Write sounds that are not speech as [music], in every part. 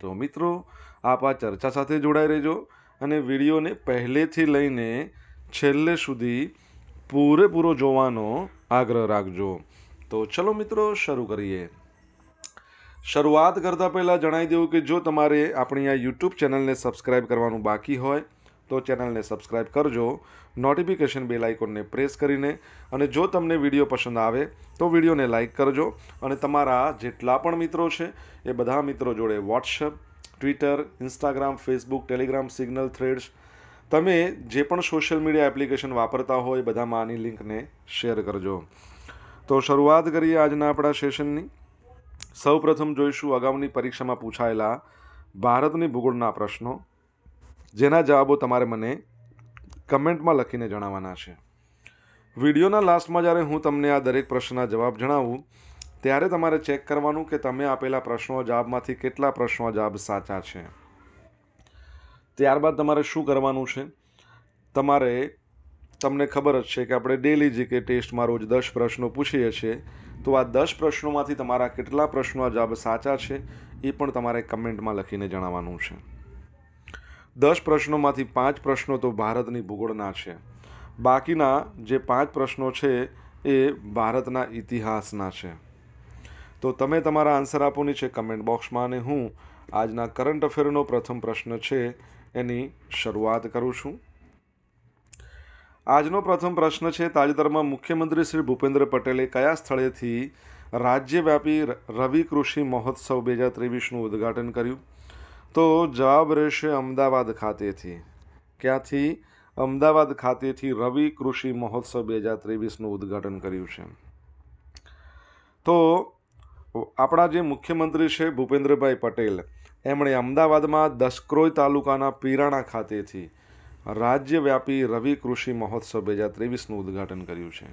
તો મિત્રો આપ આ ચર્ચા સાથે જોડાઈ રહેજો અને વિડીયોને પહેલેથી લઈને છેલ્લે સુધી પૂરેપૂરો જોવાનો આગ્રહ રાખજો તો ચલો મિત્રો શરૂ કરીએ શરૂઆત કરતાં પહેલાં જણાવી દેવું કે જો તમારે આપણી આ યુટ્યુબ ચેનલને સબસ્ક્રાઈબ કરવાનું બાકી હોય તો ચેનલને સબસ્ક્રાઇબ કરજો નોટિફિકેશન બેલ આઇકોનને પ્રેસ કરીને અને જો તમને વિડીયો પસંદ આવે તો વિડીયોને લાઇક કરજો અને તમારા જેટલા પણ મિત્રો છે એ બધા મિત્રો જોડે WhatsApp Twitter Instagram Facebook Telegram Signal Threads તમે જે પણ સોશિયલ મીડિયા એપ્લિકેશન વાપરતા હોય એ બધામાં આની લિંકને શેર કરજો તો શરૂઆત કરીએ આજના આપણા સેશનની સૌપ્રથમ જોઈશું અગાઉની પરીક્ષામાં પૂછાયેલા ભારતની ભૂગોળના પ્રશ્નો જેના જવાબો તમારે મને કમેન્ટમાં લખીને જણાવવાના છે વિડીયોના લાસ્ટમાં જ્યારે હું તમને આ દરેક પ્રશ્નના જવાબ જણાવું ત્યારે તમારે ચેક કરવાનું કે તમે આપેલા પ્રશ્નો જવાબમાંથી કેટલા પ્રશ્નો જવાબ સાચા છે ત્યારબાદ તમારે શું કરવાનું છે તમારે તમને ખબર જ છે કે આપણે ડેલી જીકે ટેસ્ટમાં રોજ દસ પ્રશ્નો પૂછીએ છીએ તો આ દસ પ્રશ્નોમાંથી તમારા કેટલા પ્રશ્નો જવાબ સાચા છે એ પણ તમારે કમેન્ટમાં લખીને જણાવવાનું છે દસ પ્રશ્નોમાંથી પાંચ પ્રશ્નો તો ભારતની ભૂગોળના છે બાકીના જે પાંચ પ્રશ્નો છે એ ભારતના ઇતિહાસના છે તો તમે તમારા આન્સર આપો છે કમેન્ટ બોક્સમાં અને હું આજના કરંટ અફેરનો પ્રથમ પ્રશ્ન છે એની શરૂઆત કરું છું આજનો પ્રથમ પ્રશ્ન છે તાજેતરમાં મુખ્યમંત્રી શ્રી ભૂપેન્દ્ર પટેલે કયા સ્થળેથી રાજ્યવ્યાપી રવિ કૃષિ મહોત્સવ બે હજાર ત્રેવીસનું ઉદ્ઘાટન કર્યું તો જવાબ રહેશે અમદાવાદ ખાતેથી ક્યાંથી અમદાવાદ ખાતેથી રવિ કૃષિ મહોત્સવ બે હજાર ત્રેવીસનું ઉદ્ઘાટન કર્યું છે તો આપણા જે મુખ્યમંત્રી છે ભૂપેન્દ્રભાઈ પટેલ એમણે અમદાવાદમાં દસક્રોય તાલુકાના પીરાણા ખાતેથી રાજ્યવ્યાપી રવિ કૃષિ મહોત્સવ બે હજાર ત્રેવીસનું ઉદ્ઘાટન કર્યું છે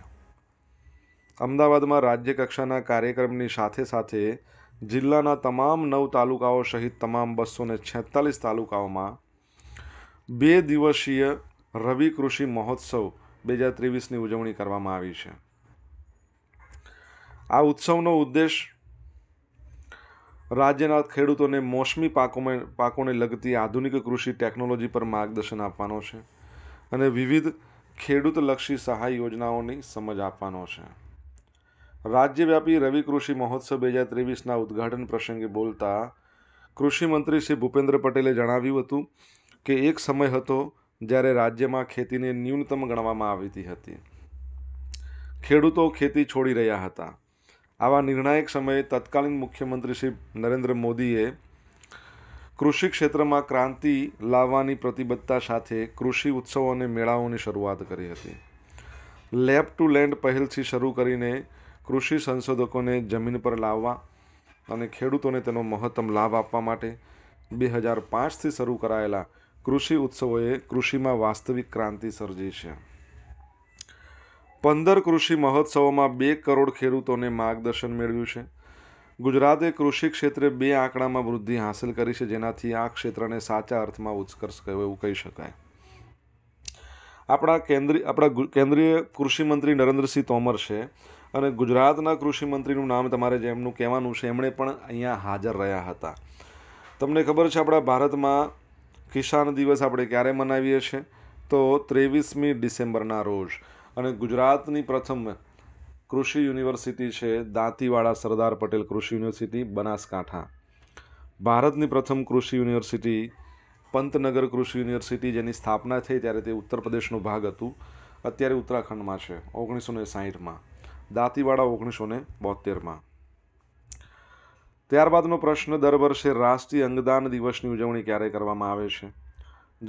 અમદાવાદમાં રાજ્યકક્ષાના કાર્યક્રમની સાથે સાથે જિલ્લાના તમામ નવ તાલુકાઓ સહિત તમામ બસોને ને છેતાલીસ તાલુકાઓમાં બે દિવસીય રવિ કૃષિ મહોત્સવ બે હજાર ત્રેવીસની ઉજવણી કરવામાં આવી છે આ ઉત્સવનો ઉદ્દેશ રાજ્યના ખેડૂતોને મોસમી પાકોમાં પાકોને લગતી આધુનિક કૃષિ ટેકનોલોજી પર માર્ગદર્શન આપવાનો છે અને વિવિધ ખેડૂતલક્ષી સહાય યોજનાઓની સમજ આપવાનો છે રાજ્યવ્યાપી રવિ કૃષિ મહોત્સવ બે હજાર ત્રેવીસના ઉદ્ઘાટન પ્રસંગે બોલતા કૃષિમંત્રી શ્રી ભૂપેન્દ્ર પટેલે જણાવ્યું હતું કે એક સમય હતો જ્યારે રાજ્યમાં ખેતીને ન્યૂનતમ ગણવામાં આવતી હતી ખેડૂતો ખેતી છોડી રહ્યા હતા આવા નિર્ણાયક સમયે તત્કાલીન મુખ્યમંત્રી શ્રી નરેન્દ્ર મોદીએ કૃષિ ક્ષેત્રમાં ક્રાંતિ લાવવાની પ્રતિબદ્ધતા સાથે કૃષિ ઉત્સવો અને મેળાઓની શરૂઆત કરી હતી લેબ ટુ લેન્ડ પહેલથી શરૂ કરીને કૃષિ સંશોધકોને જમીન પર લાવવા અને ખેડૂતોને તેનો મહત્તમ લાભ આપવા માટે બે હજાર પાંચથી શરૂ કરાયેલા કૃષિ ઉત્સવોએ કૃષિમાં વાસ્તવિક ક્રાંતિ સર્જી છે પંદર કૃષિ મહોત્સવોમાં બે કરોડ ખેડૂતોને માર્ગદર્શન મેળવ્યું છે ગુજરાતે કૃષિ ક્ષેત્રે બે આંકડામાં વૃદ્ધિ હાંસલ કરી છે જેનાથી આ ક્ષેત્રને સાચા અર્થમાં ઉત્કર્ષ કહેવાય એવું કહી શકાય આપણા કેન્દ્રીય આપણા કેન્દ્રીય કૃષિમંત્રી મંત્રી નરેન્દ્રસિંહ તોમર છે અને ગુજરાતના કૃષિમંત્રીનું નામ તમારે જેમનું કહેવાનું છે એમણે પણ અહીંયા હાજર રહ્યા હતા તમને ખબર છે આપણા ભારતમાં કિસાન દિવસ આપણે ક્યારે મનાવીએ છીએ તો ત્રેવીસમી ડિસેમ્બરના રોજ અને ગુજરાતની પ્રથમ કૃષિ યુનિવર્સિટી છે દાંતીવાડા સરદાર પટેલ કૃષિ યુનિવર્સિટી બનાસકાંઠા ભારતની પ્રથમ કૃષિ યુનિવર્સિટી પંતનગર કૃષિ યુનિવર્સિટી જેની સ્થાપના થઈ ત્યારે તે ઉત્તર પ્રદેશનો ભાગ હતું અત્યારે ઉત્તરાખંડમાં છે ઓગણીસો ને સાહીઠમાં દાંતીવાડા ઓગણીસો ને બોતેરમાં ત્યારબાદનો પ્રશ્ન દર વર્ષે રાષ્ટ્રીય અંગદાન દિવસની ઉજવણી ક્યારે કરવામાં આવે છે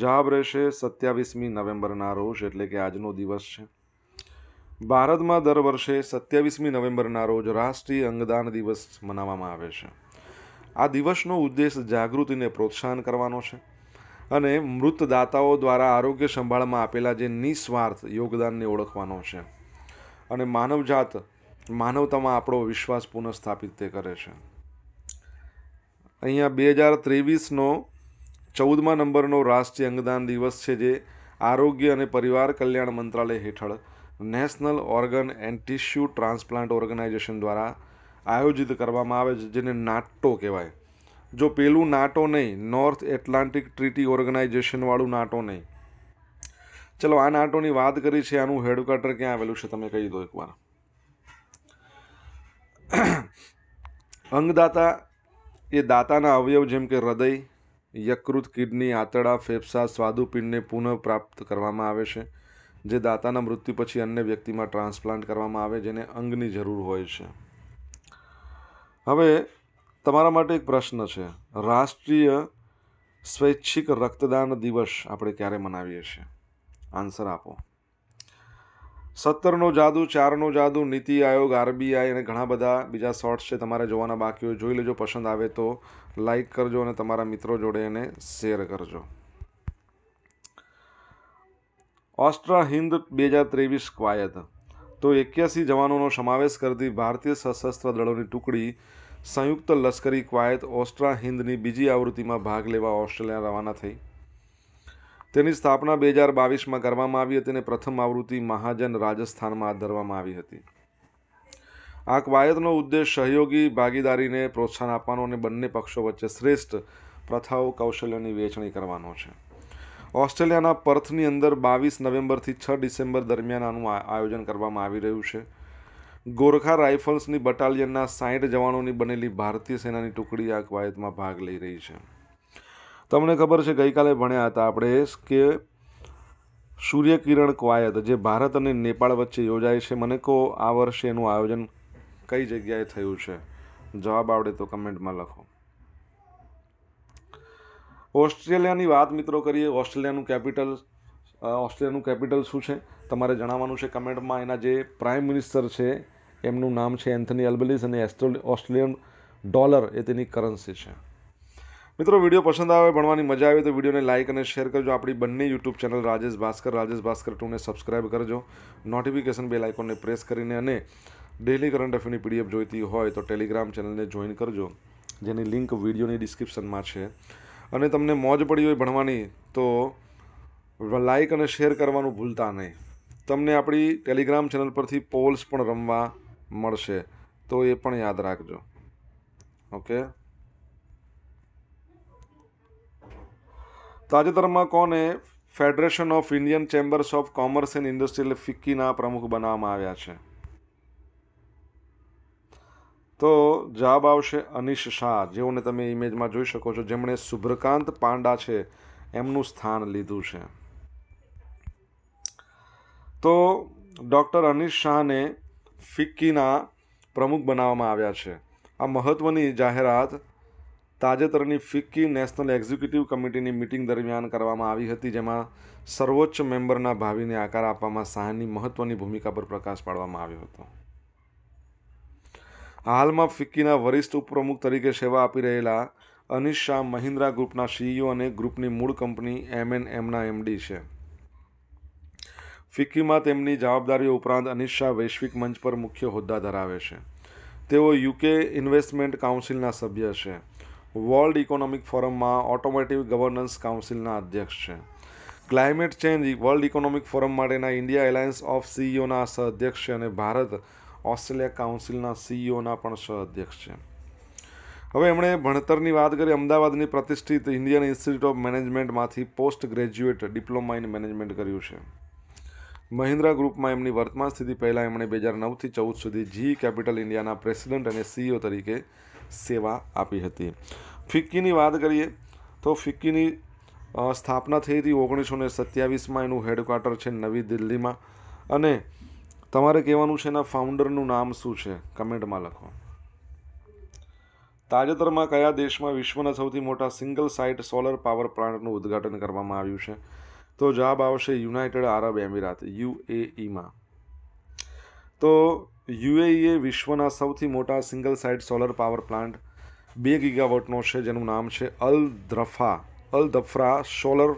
જવાબ રહેશે સત્યાવીસમી નવેમ્બરના રોજ એટલે કે આજનો દિવસ છે ભારતમાં દર વર્ષે સત્યાવીસમી નવેમ્બરના રોજ રાષ્ટ્રીય અંગદાન દિવસ મનાવવામાં આવે છે આ દિવસનો ઉદ્દેશ જાગૃતિને પ્રોત્સાહન કરવાનો છે અને મૃતદાતાઓ દ્વારા આરોગ્ય સંભાળમાં આપેલા જે નિસ્વાર્થ યોગદાનને ઓળખવાનો છે અને માનવજાત માનવતામાં આપણો વિશ્વાસ પુનઃસ્થાપિત તે કરે છે અહીંયા બે હજાર ત્રેવીસનો ચૌદમા નંબરનો રાષ્ટ્રીય અંગદાન દિવસ છે જે આરોગ્ય અને પરિવાર કલ્યાણ મંત્રાલય હેઠળ national organ and tissue transplant organisation દ્વારા આયોજિત કરવામાં આવે છે જેને નાટો કહેવાય જો પેલું નાટો નહીં નોર્થ એટલાન્ટિક ટ્રીટી ઓર્ગેનાઇઝેશનવાળું નાટો નહીં ચલો આ નાટોની વાત કરી છે આનું હેડક્વાર્ટર ક્યાં આવેલું છે તમે કહી દો એકવાર અંગદાતા એ દાતાના અવયવ જેમ કે હૃદય યકૃત કિડની આંતળા ફેફસા સ્વાદુપિંડને પુનઃપ્રાપ્ત કરવામાં આવે છે જે દાતાના મૃત્યુ પછી અન્ય વ્યક્તિમાં ટ્રાન્સપ્લાન્ટ કરવામાં આવે જેને અંગની જરૂર હોય છે હવે તમારા માટે એક પ્રશ્ન છે રાષ્ટ્રીય સ્વૈચ્છિક રક્તદાન દિવસ આપણે ક્યારે મનાવીએ છીએ આન્સર આપો સત્તરનો જાદુ ચારનો જાદુ નીતિ આયોગ આરબીઆઈ અને ઘણા બધા બીજા શોર્ટ્સ છે તમારે જોવાના બાકી હોય જોઈ લેજો પસંદ આવે તો લાઈક કરજો અને તમારા મિત્રો જોડે એને શેર કરજો ઓસ્ટ્રા હિન્દ બે હજાર ત્રેવીસ કવાયત તો એક્યાસી જવાનોનો સમાવેશ કરતી ભારતીય સશસ્ત્ર દળોની ટુકડી સંયુક્ત લશ્કરી કવાયત ઓસ્ટ્રા હિન્દની બીજી આવૃત્તિમાં ભાગ લેવા ઓસ્ટ્રેલિયા રવાના થઈ તેની સ્થાપના બે હજાર બાવીસમાં કરવામાં આવી હતી અને પ્રથમ આવૃત્તિ મહાજન રાજસ્થાનમાં હાથ ધરવામાં આવી હતી આ કવાયતનો ઉદ્દેશ સહયોગી ભાગીદારીને પ્રોત્સાહન આપવાનો અને બંને પક્ષો વચ્ચે શ્રેષ્ઠ પ્રથાઓ કૌશલ્યની વહેંચણી કરવાનો છે ઓસ્ટ્રેલિયાના પર્થની અંદર બાવીસ નવેમ્બરથી છ ડિસેમ્બર દરમિયાન આનું આયોજન કરવામાં આવી રહ્યું છે ગોરખા રાઇફલ્સની બટાલિયનના સાઠ જવાનોની બનેલી ભારતીય સેનાની ટુકડી આ કવાયતમાં ભાગ લઈ રહી છે તમને ખબર છે ગઈકાલે ભણ્યા હતા આપણે કે સૂર્યકિરણ ક્વાયત જે ભારત અને નેપાળ વચ્ચે યોજાય છે મને કહો આ વર્ષે એનું આયોજન કઈ જગ્યાએ થયું છે જવાબ આવડે તો કમેન્ટમાં લખો ઓસ્ટ્રેલિયાની વાત મિત્રો કરીએ ઓસ્ટ્રેલિયાનું કેપિટલ ઓસ્ટ્રેલિયાનું કેપિટલ શું છે તમારે જણાવવાનું છે કમેન્ટમાં એના જે પ્રાઇમ મિનિસ્ટર છે એમનું નામ છે એન્થની અલ્બલિસ અને ઓસ્ટ્રેલિયન ડોલર એ તેની કરન્સી છે મિત્રો વિડીયો પસંદ આવે ભણવાની મજા આવે તો વિડીયોને લાઇક અને શેર કરજો આપણી બંને યુટ્યુબ ચેનલ રાજેશ ભાસ્કર રાજેશ ભાસ્કર ટુને સબસ્ક્રાઇબ કરજો નોટિફિકેશન બે લાઇકોને પ્રેસ કરીને અને ડેલી કરંટ અફેરની પીડીએફ જોઈતી હોય તો ટેલિગ્રામ ચેનલને જોઈન કરજો જેની લિંક વિડીયોની ડિસ્ક્રિપ્શનમાં છે અને તમને મોજ પડી હોય ભણવાની તો લાઇક અને શેર કરવાનું ભૂલતા નહીં તમને આપણી ટેલિગ્રામ ચેનલ પરથી પોલ્સ પણ રમવા મળશે તો એ પણ યાદ રાખજો ઓકે તાજેતરમાં કોને Federation of Indian Chambers of Commerce and Industrial ફિક્કીના પ્રમુખ બનાવવામાં આવ્યા છે તો જવાબ આવશે અનિશ શાહ જેઓને તમે ઇમેજમાં જોઈ શકો છો જેમણે શુભ્રકાંત પાંડા છે એમનું સ્થાન લીધું છે તો ડૉક્ટર અનિશ શાહને ફિક્કીના પ્રમુખ બનાવવામાં આવ્યા છે આ મહત્ત્વની જાહેરાત તાજેતરની ફિક્કી નેશનલ એક્ઝિક્યુટિવ કમિટીની મિટિંગ દરમિયાન કરવામાં આવી હતી જેમાં સર્વોચ્ચ મેમ્બરના ભાવિને આકાર આપવામાં શાહની મહત્વની ભૂમિકા પર પ્રકાશ પાડવામાં આવ્યો હતો હાલમાં ફિક્કીના વરિષ્ઠ ઉપપ્રમુખ તરીકે સેવા આપી રહેલા અનિશ શાહ મહિન્દ્રા ગ્રુપના સીઈઓ અને ગ્રુપની મૂળ કંપની એમએન એમના એમડી છે ફિક્કીમાં તેમની જવાબદારીઓ ઉપરાંત અનિશ શાહ વૈશ્વિક મંચ પર મુખ્ય હોદ્દા ધરાવે છે તેઓ યુકે ઇન્વેસ્ટમેન્ટ કાઉન્સિલના સભ્ય છે વર્લ્ડ ઇકોનોમિક ફોરમમાં ઓટોમોટિવ ગવર્નન્સ કાઉન્સિલના અધ્યક્ષ છે climate change world economic forum માટેના ઇન્ડિયા એલાયન્સ ઓફ સીઈઓના સહઅધ્યક્ષ છે અને ભારત ઓસ્ટ્રેલિયા કાઉન્સિલના સીઈઓના પણ સહઅધ્યક્ષ છે હવે એમણે ભણતરની વાત કરી અમદાવાદની પ્રતિષ્ઠિત ઇન્ડિયન ઇન્સ્ટિટ્યૂટ ઓફ મેનેજમેન્ટમાંથી post graduate diploma in management કર્યું છે મહિન્દ્રા ગ્રુપમાં એમની વર્તમાન સ્થિતિ પહેલાં એમણે બે હજાર નવથી ચૌદ સુધી જી કેપિટલ ઇન્ડિયાના પ્રેસિડેન્ટ અને સીઈઓ e તરીકે સેવા આપી હતી ફિક્કીની વાત કરીએ તો ફિક્કીની સ્થાપના થઈ હતી ઓગણીસો ને સત્યાવીસમાં એનું હેડક્વાર્ટર છે નવી દિલ્હીમાં અને તમારે કહેવાનું છે એના ફાઉન્ડરનું નામ શું છે કમેન્ટમાં લખો તાજેતરમાં કયા દેશમાં વિશ્વના સૌથી મોટા સિંગલ સાઇટ સોલર પાવર પ્લાન્ટનું ઉદ્ઘાટન કરવામાં આવ્યું છે તો જવાબ આવશે યુનાઇટેડ આરબ એમિરાત યુએઈમાં તો યુએઈએ વિશ્વના સૌથી મોટા single side solar power plant બે ગીગાવોટનો છે જેનું નામ છે અલ ધ્રફા અલ ધફરા સોલર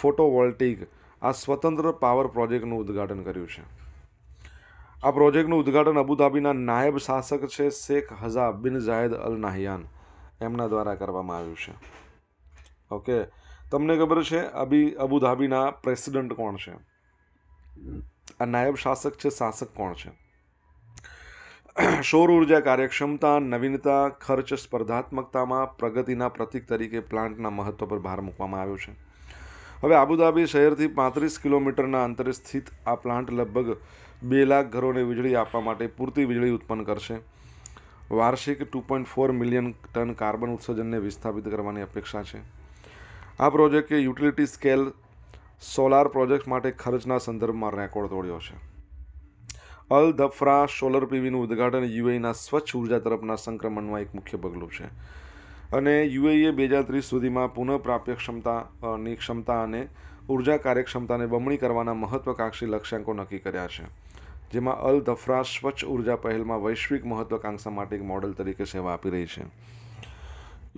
ફોટોવોલ્ટિક આ સ્વતંત્ર પાવર પ્રોજેક્ટનું ઉદ્ઘાટન કર્યું છે આ પ્રોજેક્ટનું ઉદ્ઘાટન અબુધાબીના નાયબ શાસક છે શેખ હઝા બિન જાયદ અલ નાહિયાન એમના દ્વારા કરવામાં આવ્યું છે ઓકે તમને ખબર છે અબી અબુધાબીના પ્રેસિડેન્ટ કોણ છે આ નાયબ શાસક છે શાસક કોણ છે [clears throat] સૌર ઉર્જા કાર્યક્ષમતા નવીનતા ખર્ચ સ્પર્ધાત્મકતામાં પ્રગતિના પ્રતીક તરીકે પ્લાન્ટના મહત્ત્વ પર ભાર મૂકવામાં આવ્યો છે હવે આબુધાબી શહેરથી પાંત્રીસ કિલોમીટરના અંતરે સ્થિત આ પ્લાન્ટ લગભગ બે લાખ ઘરોને વીજળી આપવા માટે પૂરતી વીજળી ઉત્પન્ન કરશે વાર્ષિક two point four million ton carbon ઉત્સર્જનને વિસ્થાપિત કરવાની અપેક્ષા છે આ પ્રોજેક્ટે યુટિલિટી સ્કેલ સોલાર પ્રોજેક્ટ્સ માટે ખર્ચના સંદર્ભમાં રેકોર્ડ તોડ્યો છે અલ ધફરા સોલર પીવીનું ઉદ્ઘાટન યુએઈના સ્વચ્છ ઉર્જા તરફના સંક્રમણમાં એક મુખ્ય પગલું છે અને યુએઈએ બે હજાર ત્રીસ સુધીમાં પુનઃપ્રાપ્ય ક્ષમતાની ક્ષમતા અને ઉર્જા કાર્યક્ષમતાને બમણી કરવાના મહત્વકાંક્ષી લક્ષ્યાંકો નક્કી કર્યા છે જેમાં અલ ધફરા સ્વચ્છ ઉર્જા પહેલમાં વૈશ્વિક મહત્વકાંક્ષા માટે એક મોડલ તરીકે સેવા આપી રહી છે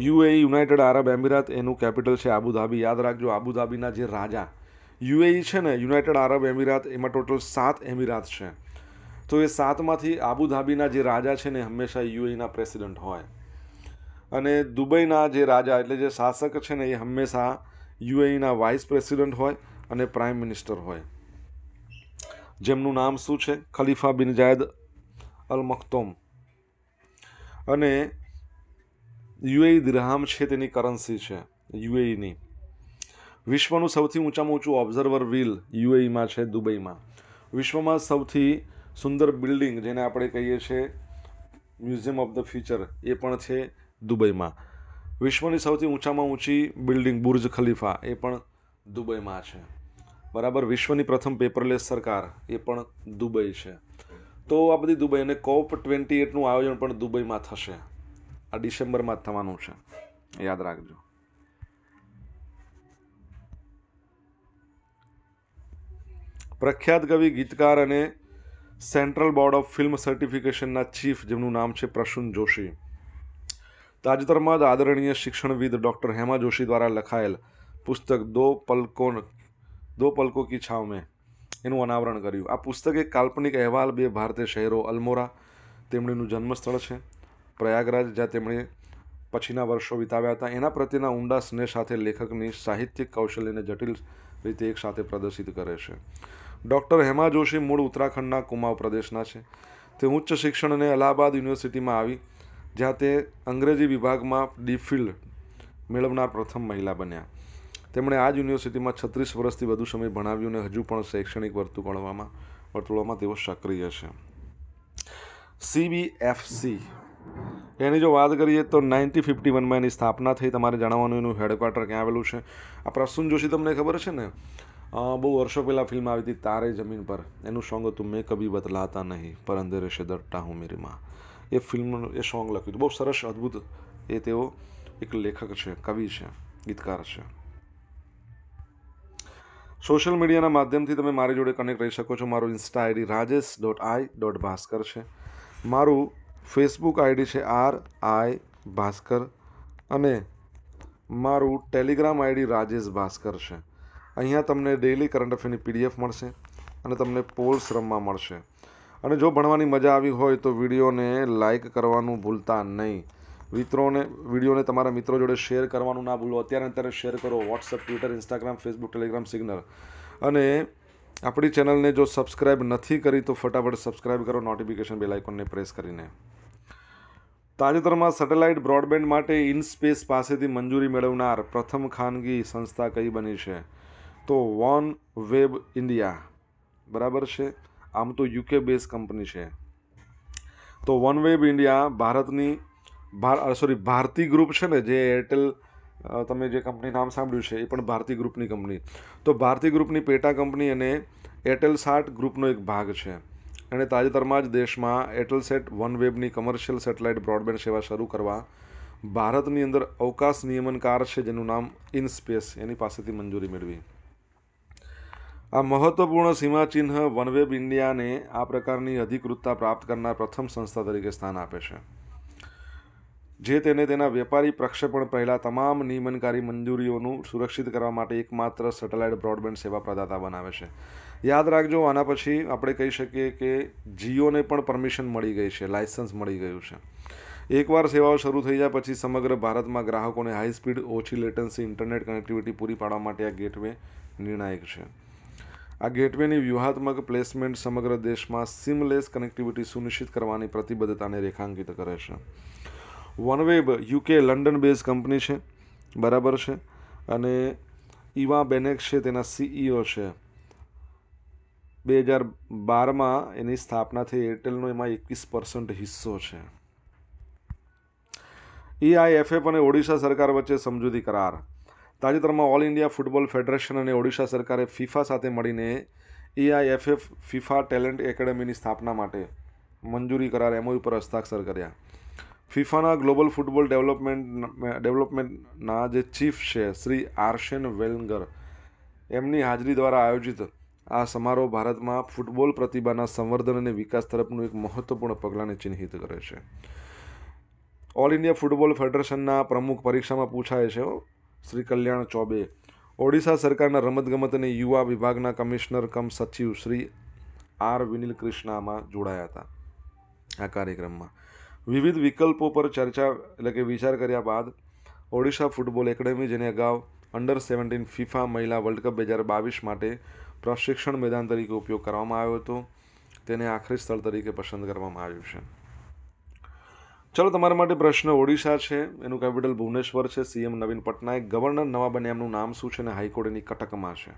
યુએઈ યુનાઇટેડ આરબ એમિરાત એનું કેપિટલ છે આબુધાબી યાદ રાખજો આબુધાબીના જે રાજા યુએઈ છે ને યુનાઇટેડ આરબ એમિરાત એમાં ટોટલ સાત એમિરાત છે તો એ સાતમાંથી આબુધાબીના જે રાજા છે ને હંમેશા યુએના પ્રેસિડેન્ટ હોય અને દુબઈના જે રાજા એટલે જે શાસક છે ને એ હંમેશા યુએઈના વાઇસ પ્રેસિડેન્ટ હોય અને પ્રાઇમ મિનિસ્ટર હોય જેમનું નામ શું છે ખલીફા બિન જાયદ અલ મખ્તોમ અને યુએઈ દિરહામ છે તેની કરન્સી છે યુએઈની વિશ્વનું સૌથી ઊંચામાં ઊંચું ઓબ્ઝર્વર વ્હીલ યુએઈમાં છે દુબઈમાં વિશ્વમાં સૌથી સુંદર બિલ્ડિંગ જેને આપણે કહીએ છીએ મ્યુઝિયમ ઓફ ધ ફ્યુચર એ પણ છે દુબઈમાં વિશ્વની સૌથી ઊંચામાં ઊંચી બિલ્ડિંગ બુર્જ ખલીફા એ પણ દુબઈમાં છે બરાબર વિશ્વની પ્રથમ પેપરલેસ સરકાર એ પણ દુબઈ છે તો આ બધી દુબઈ અને કોપ ટ્વેન્ટી એટનું આયોજન પણ દુબઈમાં થશે આ ડિસેમ્બરમાં જ થવાનું છે યાદ રાખજો પ્રખ્યાત કવિ ગીતકાર અને સેન્ટ્રલ બોર્ડ ઓફ ફિલ્મ સર્ટિફિકેશનના ચીફ જેમનું નામ છે પ્રસૂન જોશી તાજેતરમાં જ આદરણીય શિક્ષણવિદ ડૉક્ટર હેમા જોશી દ્વારા લખાયેલ પુસ્તક દો પલકો દો પલકો કી છાવ મેં એનું અનાવરણ કર્યું આ પુસ્તક એક કાલ્પનિક અહેવાલ બે ભારતીય શહેરો અલમોરા તેમણીનું જન્મસ્થળ છે પ્રયાગરાજ જ્યાં તેમણે પછીના વર્ષો વિતાવ્યા હતા એના પ્રત્યેના ઊંડા સ્નેહ સાથે લેખકની સાહિત્યિક કૌશલ્યને જટિલ રીતે એકસાથે પ્રદર્શિત કરે છે ડૉક્ટર હેમા જોશી મૂળ ઉત્તરાખંડના કુમાઉ પ્રદેશના છે તે ઉચ્ચ શિક્ષણને અલ્હાબાદ યુનિવર્સિટીમાં આવી જ્યાં તે અંગ્રેજી વિભાગમાં ડીફિલ્ડ મેળવનાર પ્રથમ મહિલા બન્યા તેમણે આ જ યુનિવર્સિટીમાં છત્રીસ વર્ષથી વધુ સમય ભણાવ્યું અને હજુ પણ શૈક્ષણિક વર્તુકળવામાં વર્તુળવામાં તેઓ સક્રિય છે સીબીએફસી એની જો વાત કરીએ તો નાઇન્ટી ફિફ્ટી વનમાં એની સ્થાપના થઈ તમારે જણાવવાનું એનું હેડક્વાર્ટર ક્યાં આવેલું છે આ પ્રસુન જોશી તમને ખબર છે ને બહુ વર્ષો પહેલાં ફિલ્મ આવી હતી તારે જમીન પર એનું સોંગ હતું મેં કભી બદલાતા નહીં પર અંધેરે છે દટ્ટા હું મેરીમાં એ ફિલ્મનું એ સોંગ લખ્યું હતું બહુ સરસ અદ્ભુત એ તેઓ એક લેખક છે કવિ છે ગીતકાર છે સોશિયલ મીડિયાના માધ્યમથી તમે મારી જોડે કનેક્ટ રહી શકો છો મારું insta ID Rajesh dot I dot Bhaskar છે મારું ફેસબુક આઈડી છે આર આઈ ભાસ્કર અને મારું ટેલિગ્રામ આઈડી રાજેશ ભાસ્કર છે અહીંયા તમને ડેઇલી કરંટ અફેરની પીડીએફ મળશે અને તમને પોલ્સ રમવા મળશે અને જો ભણવાની મજા આવી હોય તો વિડીયોને લાઇક કરવાનું ભૂલતા નહીં મિત્રોને વિડીયોને તમારા મિત્રો જોડે શેર કરવાનું ના ભૂલો અત્યારે અત્યારે શેર કરો WhatsApp Twitter Instagram Facebook Telegram Signal અને આપણી ચેનલને જો સબસ્ક્રાઇબ નથી કરી તો ફટાફટ સબસ્ક્રાઇબ કરો નોટિફિકેશન બેલ આઇકોનને પ્રેસ કરીને તાજેતરમાં સેટેલાઇટ બ્રોડબેન્ડ માટે ઇનસ્પેસ પાસેથી મંજૂરી મેળવનાર પ્રથમ ખાનગી સંસ્થા કઈ બની છે તો વોન વેબ ઇન્ડિયા બરાબર છે આમ તો યુકે બેઝ કંપની છે તો વન વેબ ઇન્ડિયા ભારતની સોરી ભારતી ગ્રુપ છે ને જે એરટેલ તમે જે કંપની નામ સાંભળ્યું છે એ પણ ભારતી ગ્રુપની કંપની તો ભારતી ગ્રુપની પેટા કંપની અને એરટેલ સાટ ગ્રુપનો એક ભાગ છે એણે તાજેતરમાં જ દેશમાં એરટેલ સેટ વન વેબની કમર્શિયલ સેટેલાઇટ બ્રોડબેન્ડ સેવા શરૂ કરવા ભારતની અંદર અવકાશ નિયમનકાર છે જેનું નામ ઇન સ્પેસ એની પાસેથી મંજૂરી મેળવી આ મહત્વપૂર્ણ સીમાચિહ્ન વનવેબ ઇન્ડિયાને આ પ્રકારની અધિકૃતતા પ્રાપ્ત કરનાર પ્રથમ સંસ્થા તરીકે સ્થાન આપે છે જે તેને તેના વેપારી પ્રક્ષેપણ પહેલાં તમામ નિયમનકારી મંજૂરીઓનું સુરક્ષિત કરવા માટે એકમાત્ર સેટેલાઇટ બ્રોડબેન્ડ સેવા પ્રદાતા બનાવે છે યાદ રાખજો આના પછી આપણે કહી શકીએ કે જીઓને પણ પરમિશન મળી ગઈ છે લાઇસન્સ મળી ગયું છે એકવાર સેવાઓ શરૂ થઈ જાય પછી સમગ્ર ભારતમાં ગ્રાહકોને હાઈ સ્પીડ ઓછી લેટન્સી ઇન્ટરનેટ કનેક્ટિવિટી પૂરી પાડવા માટે આ ગેટવે નિર્ણાયક છે આ ગેટવેની વ્યૂહાત્મક પ્લેસમેન્ટ સમગ્ર દેશમાં સિમલેસ કનેક્ટિવિટી સુનિશ્ચિત કરવાની પ્રતિબદ્ધતાને રેખાંકિત કરે છે OneWeb UK London base company છે બરાબર છે અને ઇવા બેનેક છે તેના સીઈઓ છે બે હજાર બારમાં એની સ્થાપના થઈ એરટેલનો એમાં એકવીસ પર્સન્ટ હિસ્સો છે ઈઆઈએફએફ અને ઓડિશા સરકાર વચ્ચે સમજૂતી કરાર તાજેતરમાં ઓલ ઇન્ડિયા ફૂટબોલ ફેડરેશન અને ઓડિશા સરકારે ફિફા સાથે મળીને એઆઈએફએફ ફિફા ટેલેન્ટ એકેડેમીની સ્થાપના માટે મંજૂરી કરાર એમઓયુ પર હસ્તાક્ષર કર્યા ફિફાના ગ્લોબલ ફૂટબોલ ડેવલપમેન્ટ ડેવલપમેન્ટના જે ચીફ છે શ્રી આર્શેન વેલંગર એમની હાજરી દ્વારા આયોજિત આ સમારોહ ભારતમાં ફૂટબોલ પ્રતિભાના સંવર્ધન અને વિકાસ તરફનું એક મહત્વપૂર્ણ પગલાંને ચિહ્નિત કરે છે ઓલ ઇન્ડિયા ફૂટબોલ ફેડરેશનના પ્રમુખ પરીક્ષામાં પૂછાય છે શ્રી કલ્યાણ ચોબે ઓડિશા સરકારના રમતગમત અને યુવા વિભાગના કમિશનર કમ સચિવ શ્રી આર વિનિલ કૃષ્ણામાં જોડાયા હતા આ કાર્યક્રમમાં વિવિધ વિકલ્પો પર ચર્ચા એટલે કે વિચાર કર્યા બાદ ઓડિશા ફૂટબોલ એકેડેમી જેને અગાઉ અંડર સેવન્ટીન ફિફા મહિલા વર્લ્ડ કપ બે હજાર બાવીસ માટે પ્રશિક્ષણ મેદાન તરીકે ઉપયોગ કરવામાં આવ્યો હતો તેને આખરી સ્થળ તરીકે પસંદ કરવામાં આવ્યું છે ચલો તમારા માટે પ્રશ્ન ઓડિશા છે એનું કેપિટલ ભુવનેશ્વર છે સીએમ નવીન પટનાયક ગવર્નર નવા બને એમનું નામ શું છે અને હાઈકોર્ટની કટકમાં છે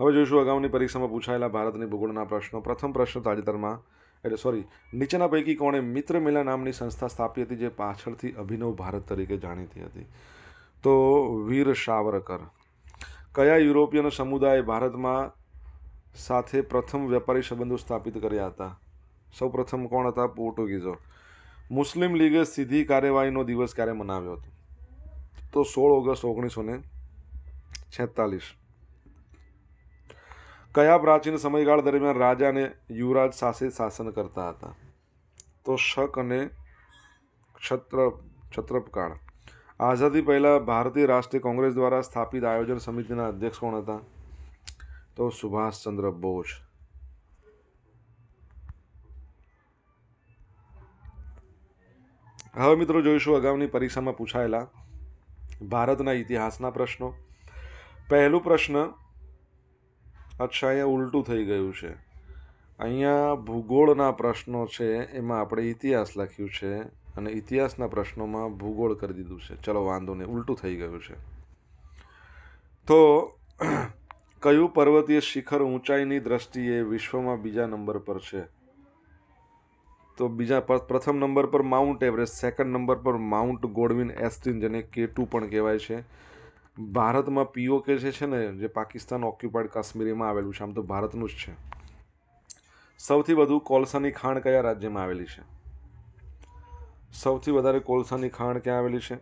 હવે જોઈશું અગાઉની પરીક્ષામાં પૂછાયેલા ભારતની ભૂગોળના પ્રશ્નો પ્રથમ પ્રશ્ન તાજેતરમાં એટલે સોરી નીચેના પૈકી કોણે મિત્ર મેલા નામની સંસ્થા સ્થાપી હતી જે પાછળથી અભિનવ ભારત તરીકે જાણીતી હતી તો વીર શાવરકર કયા યુરોપિયન સમુદાય ભારતમાં સાથે પ્રથમ વેપારી સંબંધો સ્થાપિત કર્યા હતા સૌપ્રથમ કોણ હતા પોર્ટુગીઝો મુસ્લિમ લીગે સીધી કાર્યવાહીનો દિવસ ક્યારે મનાવ્યો હતો તો સોળ ઓગસ્ટ ઓગણીસો ને છેતાલીસ કયા પ્રાચીન સમયગાળ દરમિયાન રાજાને યુવરાજ શાસિત શાસન કરતા હતા તો શક અને ક્ષત્ર ક્ષત્રપકાળ આઝાદી પહેલાં ભારતીય રાષ્ટ્રીય કોંગ્રેસ દ્વારા સ્થાપિત આયોજન સમિતિના અધ્યક્ષ કોણ હતા તો સુભાષચંદ્ર બોઝ હવે મિત્રો જોઈશું અગાઉની પરીક્ષામાં પૂછાયેલા ભારતના ઇતિહાસના પ્રશ્નો પહેલું પ્રશ્ન અચ્છા અહીંયા ઉલટું થઈ ગયું છે અહીંયા ભૂગોળના પ્રશ્નો છે એમાં આપણે ઇતિહાસ લખ્યું છે અને ઇતિહાસના પ્રશ્નોમાં ભૂગોળ કરી દીધું છે ચલો વાંધો નહીં ઉલટું થઈ ગયું છે તો કયું પર્વતીય શિખર ઊંચાઈની દ્રષ્ટિએ વિશ્વમાં બીજા નંબર પર છે તો બીજા પ્રથમ નંબર પર માઉન્ટ એવરેસ્ટ સેકન્ડ નંબર પર માઉન્ટ ગોડવિન એસ્ટિન જેને કે ટુ પણ કહેવાય છે ભારતમાં પીઓકે જે છે ને જે પાકિસ્તાન ઓક્યુપાઇડ કાશ્મીરમાં આવેલું છે આમ તો ભારતનું જ છે સૌથી વધુ કોલસાની ખાણ કયા રાજ્યમાં આવેલી છે સૌથી વધારે કોલસાની ખાણ ક્યાં આવેલી છે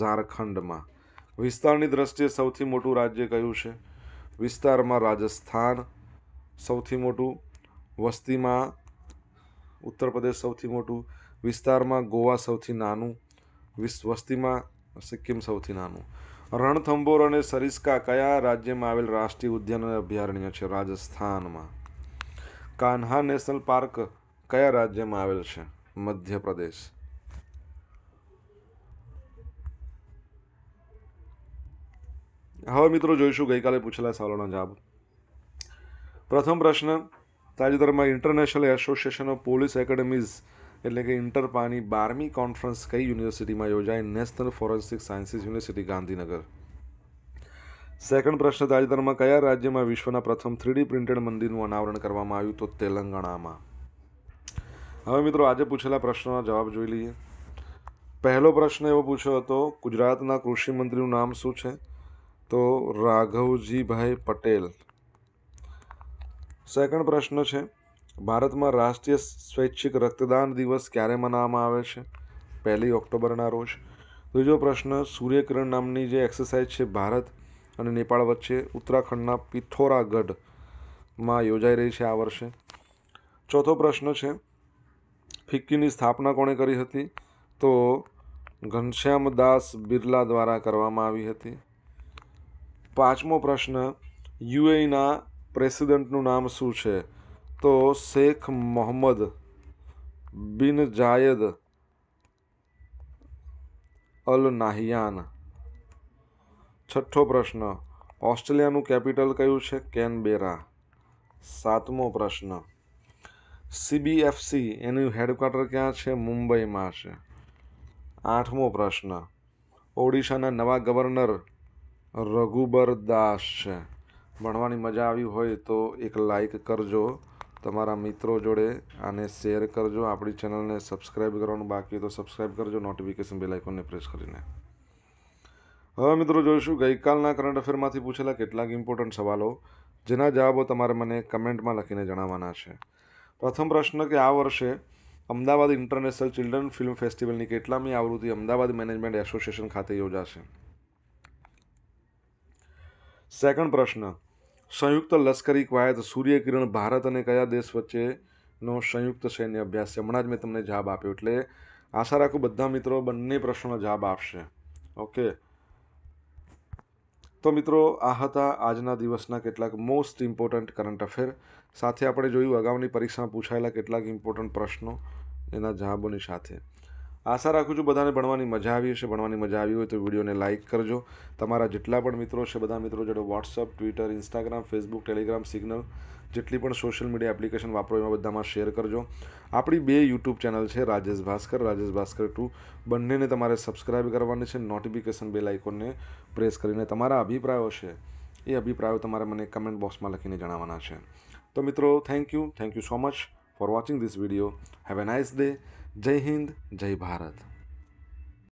ઝારખંડમાં વિસ્તારની દ્રષ્ટિએ સૌથી મોટું રાજ્ય કયું છે વિસ્તારમાં રાજસ્થાન સૌથી મોટું વસ્તીમાં ઉત્તર પ્રદેશ સૌથી મોટું વિસ્તારમાં ગોવા સૌથી નાનું વિશ્વ વસ્તીમાં સિક્કિમ સૌથી નાનું રણથંભોર અને સરિસ્કા કયા રાજ્યમાં આવેલ રાષ્ટ્રીય ઉદ્યાન અને અભયારણ્ય છે રાજસ્થાનમાં કાન્હા નેશનલ પાર્ક કયા રાજ્યમાં આવેલ છે મધ્યપ્રદેશ હવે મિત્રો જોઈશું ગઈકાલે પૂછેલા સવાલોના જવાબ પ્રથમ પ્રશ્ન તાજેતરમાં International Association of Police Academies એટલે કે ઇન્ટરપાની બારમી કોન્ફરન્સ કઈ યુનિવર્સિટીમાં યોજાઈ National Forensic Sciences University Gandhinagar second પ્રશ્ન તાજેતરમાં કયા રાજ્યમાં વિશ્વના પ્રથમ થ્રીડી પ્રિન્ટેડ મંદિરનું અનાવરણ કરવામાં આવ્યું તો તેલંગાણામાં હવે મિત્રો આજે પૂછેલા પ્રશ્નોના જવાબ જોઈ લઈએ પહેલો પ્રશ્ન એવો પૂછ્યો હતો ગુજરાતના કૃષિ મંત્રીનું નામ શું છે તો રાઘવજીભાઈ પટેલ સેકન્ડ પ્રશ્ન છે ભારતમાં રાષ્ટ્રીય સ્વૈચ્છિક રક્તદાન દિવસ ક્યારે મનાવવામાં આવે છે પહેલી ઓક્ટોબરના રોજ ત્રીજો પ્રશ્ન સૂર્યકિરણ નામની જે એક્સરસાઇઝ છે ભારત અને નેપાળ વચ્ચે ઉત્તરાખંડના પિથોરાગઢમાં યોજાઈ રહી છે આ વર્ષે ચોથો પ્રશ્ન છે ફિક્કીની સ્થાપના કોણે કરી હતી તો ઘનશ્યામદાસ બિરલા દ્વારા કરવામાં આવી હતી પાંચમો પ્રશ્ન યુએઈના પ્રેસિડેન્ટનું નામ શું છે તો શેખ મોહમ્મદ બિન જાયદ અલ નાહિયાન છઠ્ઠો પ્રશ્ન ઓસ્ટ્રેલિયાનું કેપિટલ કયું છે કેનબેરા સાતમો પ્રશ્ન સીબીએફસી એનું હેડક્વાર્ટર ક્યાં છે મુંબઈમાં છે આઠમો પ્રશ્ન ઓડિશાના નવા ગવર્નર રઘુબર દાસ છે ભણવાની મજા આવી હોય તો એક લાઈક કરજો તમારા મિત્રો જોડે આને શેર કરજો આપણી ચેનલને સબસ્ક્રાઈબ કરવાનું બાકી તો સબસ્ક્રાઈબ કરજો નોટિફિકેશન બેલ આઇકોનને પ્રેસ કરીને હવે મિત્રો જોઈશું ગઈકાલના કરંટ અફેરમાંથી પૂછેલા કેટલાક ઇમ્પોર્ટન્ટ સવાલો જેના જવાબો તમારે મને કમેન્ટમાં લખીને જણાવવાના છે પ્રથમ પ્રશ્ન કે આ વર્ષે અમદાવાદ ઇન્ટરનેશનલ ચિલ્ડ્રન ફિલ્મ ફેસ્ટિવલની કેટલામી આવૃત્તિ અમદાવાદ મેનેજમેન્ટ એસોસિએશન ખાતે યોજાશે સેકન્ડ પ્રશ્ન સંયુક્ત લશ્કરી કવાયત સૂર્યકિરણ ભારત અને કયા દેશ વચ્ચેનો સંયુક્ત સૈન્ય અભ્યાસ છે હમણાં જ મેં તમને જવાબ આપ્યો એટલે આશા રાખું બધા મિત્રો બંને પ્રશ્નોનો જવાબ આપશે ઓકે તો મિત્રો આ હતા આજના દિવસના કેટલાક મોસ્ટ ઇમ્પોર્ટન્ટ કરંટ અફેર સાથે આપણે જોયું અગાઉની પરીક્ષામાં પૂછાયેલા કેટલાક ઇમ્પોર્ટન્ટ પ્રશ્નો એના જવાબોની સાથે આશા રાખું છું બધાને ભણવાની મજા આવી હશે ભણવાની મજા આવી હોય તો વિડીયોને લાઇક કરજો તમારા જેટલા પણ મિત્રો છે બધા મિત્રો જોડે WhatsApp Twitter Instagram Facebook Telegram Signal જેટલી પણ સોશિયલ મીડિયા એપ્લિકેશન વાપરો એમાં બધામાં શેર કરજો આપણી બે યુટ્યુબ ચેનલ છે રાજેશ ભાસ્કર રાજેશ ભાસ્કર ટુ બંનેને તમારે સબસ્ક્રાઇબ કરવાની છે નોટિફિકેશન બે આઇકોનને પ્રેસ કરીને તમારા અભિપ્રાયો છે એ અભિપ્રાયો તમારે મને કમેન્ટ બોક્સમાં લખીને જણાવવાના છે તો મિત્રો thank you thank you so much for watching this video have a nice day Jai Hind જય ભારત